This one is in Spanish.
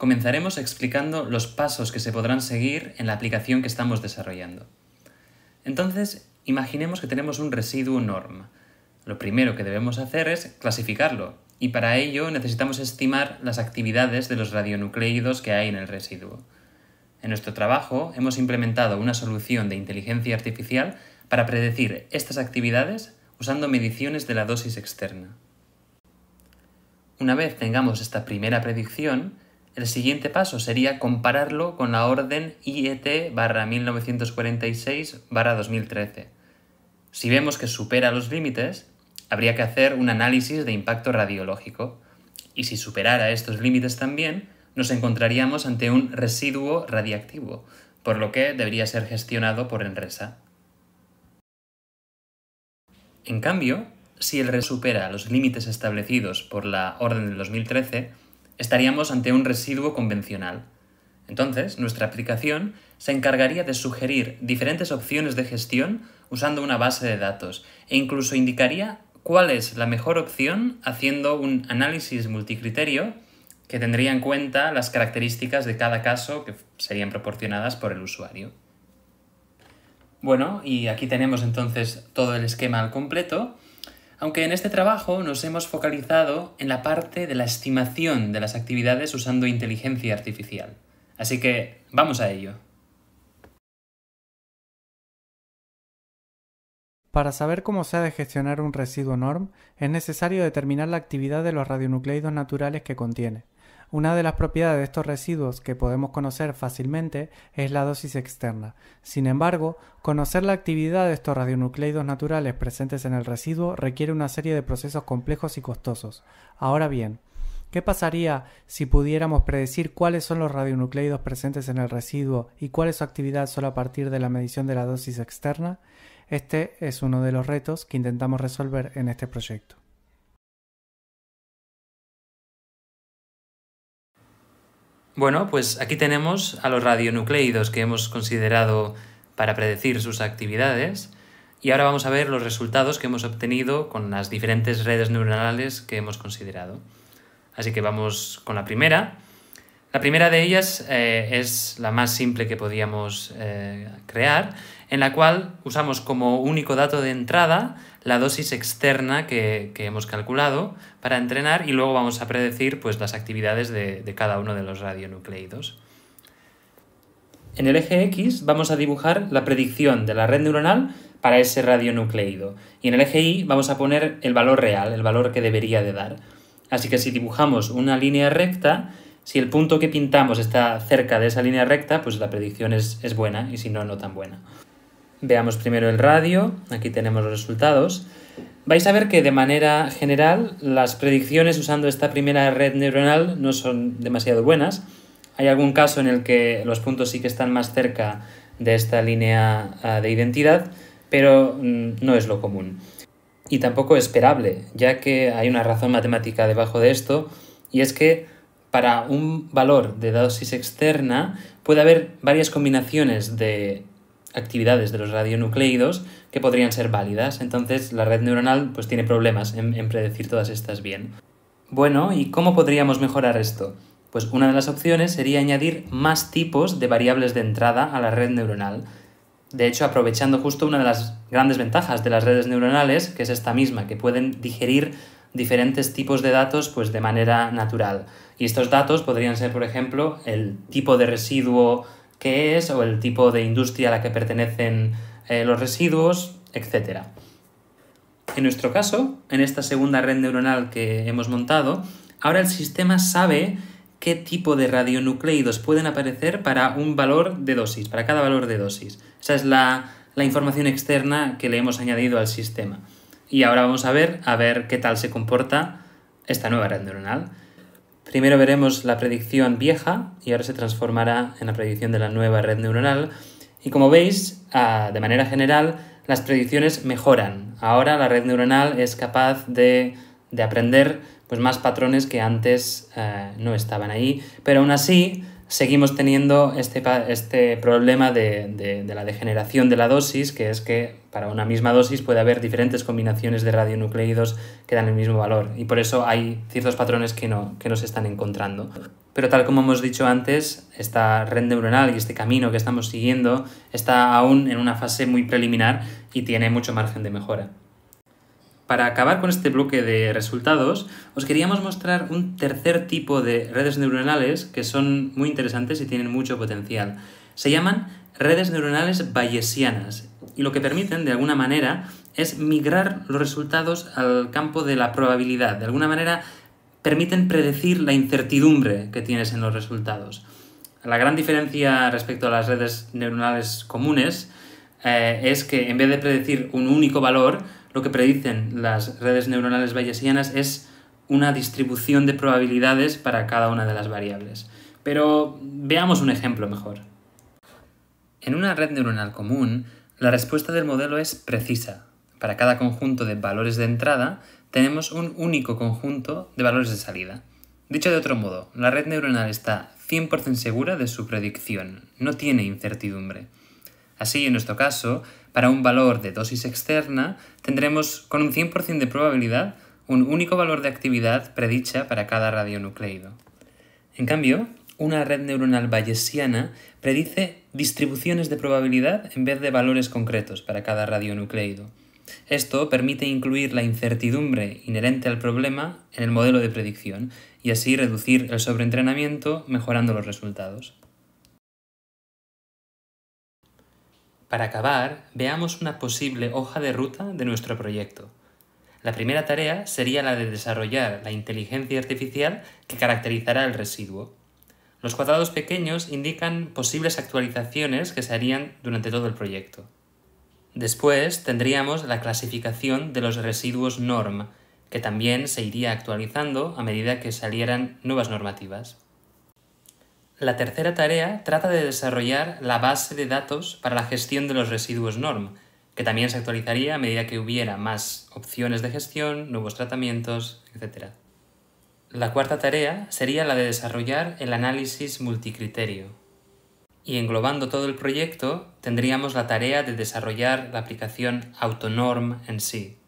Comenzaremos explicando los pasos que se podrán seguir en la aplicación que estamos desarrollando. Entonces, imaginemos que tenemos un residuo norm. Lo primero que debemos hacer es clasificarlo, y para ello necesitamos estimar las actividades de los radionucleidos que hay en el residuo. En nuestro trabajo hemos implementado una solución de inteligencia artificial para predecir estas actividades usando mediciones de la dosis externa. Una vez tengamos esta primera predicción, el siguiente paso sería compararlo con la orden IET 1946 2013. Si vemos que supera los límites, habría que hacer un análisis de impacto radiológico. Y si superara estos límites también, nos encontraríamos ante un residuo radiactivo, por lo que debería ser gestionado por Enresa. En cambio, si el RES supera los límites establecidos por la orden del 2013, estaríamos ante un residuo convencional. Entonces, nuestra aplicación se encargaría de sugerir diferentes opciones de gestión usando una base de datos e incluso indicaría cuál es la mejor opción haciendo un análisis multicriterio que tendría en cuenta las características de cada caso que serían proporcionadas por el usuario. Bueno, y aquí tenemos entonces todo el esquema al completo aunque en este trabajo nos hemos focalizado en la parte de la estimación de las actividades usando inteligencia artificial. Así que vamos a ello. Para saber cómo se ha de gestionar un residuo norm, es necesario determinar la actividad de los radionucleidos naturales que contiene. Una de las propiedades de estos residuos que podemos conocer fácilmente es la dosis externa. Sin embargo, conocer la actividad de estos radionucleidos naturales presentes en el residuo requiere una serie de procesos complejos y costosos. Ahora bien, ¿Qué pasaría si pudiéramos predecir cuáles son los radionucleidos presentes en el residuo y cuál es su actividad solo a partir de la medición de la dosis externa? Este es uno de los retos que intentamos resolver en este proyecto. Bueno, pues aquí tenemos a los radionucleidos que hemos considerado para predecir sus actividades y ahora vamos a ver los resultados que hemos obtenido con las diferentes redes neuronales que hemos considerado. Así que vamos con la primera. La primera de ellas eh, es la más simple que podíamos eh, crear, en la cual usamos como único dato de entrada la dosis externa que, hemos calculado para entrenar y luego vamos a predecir pues, las actividades de, cada uno de los radionucleidos. En el eje X vamos a dibujar la predicción de la red neuronal para ese radionucleido y en el eje Y vamos a poner el valor real, el valor que debería de dar. Así que si dibujamos una línea recta, si el punto que pintamos está cerca de esa línea recta, pues la predicción es buena y si no, no tan buena. Veamos primero el radio, aquí tenemos los resultados. Vais a ver que de manera general las predicciones usando esta primera red neuronal no son demasiado buenas. Hay algún caso en el que los puntos sí que están más cerca de esta línea ah, de identidad, pero mm, no es lo común. Y tampoco esperable, ya que hay una razón matemática debajo de esto, y es que para un valor de dosis externa puede haber varias combinaciones de actividades de los radionucleidos que podrían ser válidas. Entonces la red neuronal pues tiene problemas en, predecir todas estas bien. Bueno, ¿y cómo podríamos mejorar esto? Pues una de las opciones sería añadir más tipos de variables de entrada a la red neuronal. De hecho, aprovechando justo una de las grandes ventajas de las redes neuronales, que es esta misma, que pueden digerir diferentes tipos de datos pues de manera natural. Y estos datos podrían ser, por ejemplo, el tipo de residuo qué es o el tipo de industria a la que pertenecen eh, los residuos, etc. En nuestro caso, en esta segunda red neuronal que hemos montado, ahora el sistema sabe qué tipo de radionucleidos pueden aparecer para un valor de dosis, para cada valor de dosis. Esa es la, la información externa que le hemos añadido al sistema. Y ahora vamos a ver, a ver qué tal se comporta esta nueva red neuronal. Primero veremos la predicción vieja y ahora se transformará en la predicción de la nueva red neuronal. Y como veis, ah, de manera general, las predicciones mejoran. Ahora la red neuronal es capaz de, aprender pues, más patrones que antes eh, no estaban ahí, pero aún así seguimos teniendo este, este problema de, la degeneración de la dosis, que es que para una misma dosis puede haber diferentes combinaciones de radionucleidos que dan el mismo valor y por eso hay ciertos patrones que no, que no se están encontrando. Pero tal como hemos dicho antes, esta red neuronal y este camino que estamos siguiendo está aún en una fase muy preliminar y tiene mucho margen de mejora. Para acabar con este bloque de resultados, os queríamos mostrar un tercer tipo de redes neuronales que son muy interesantes y tienen mucho potencial. Se llaman redes neuronales bayesianas y lo que permiten, de alguna manera, es migrar los resultados al campo de la probabilidad. De alguna manera, permiten predecir la incertidumbre que tienes en los resultados. La gran diferencia respecto a las redes neuronales comunes eh, es que en vez de predecir un único valor, lo que predicen las redes neuronales bayesianas es una distribución de probabilidades para cada una de las variables. Pero veamos un ejemplo mejor. En una red neuronal común, la respuesta del modelo es precisa. Para cada conjunto de valores de entrada, tenemos un único conjunto de valores de salida. Dicho de otro modo, la red neuronal está 100% segura de su predicción, no tiene incertidumbre. Así, en nuestro caso, para un valor de dosis externa, tendremos con un 100% de probabilidad un único valor de actividad predicha para cada radionucleido. En cambio, una red neuronal bayesiana predice distribuciones de probabilidad en vez de valores concretos para cada radionucleido. Esto permite incluir la incertidumbre inherente al problema en el modelo de predicción y así reducir el sobreentrenamiento mejorando los resultados. Para acabar, veamos una posible hoja de ruta de nuestro proyecto. La primera tarea sería la de desarrollar la inteligencia artificial que caracterizará el residuo. Los cuadrados pequeños indican posibles actualizaciones que se harían durante todo el proyecto. Después tendríamos la clasificación de los residuos norm, que también se iría actualizando a medida que salieran nuevas normativas. La tercera tarea trata de desarrollar la base de datos para la gestión de los residuos NORM, que también se actualizaría a medida que hubiera más opciones de gestión, nuevos tratamientos, etc. La cuarta tarea sería la de desarrollar el análisis multicriterio. Y englobando todo el proyecto, tendríamos la tarea de desarrollar la aplicación AutoNorm en sí,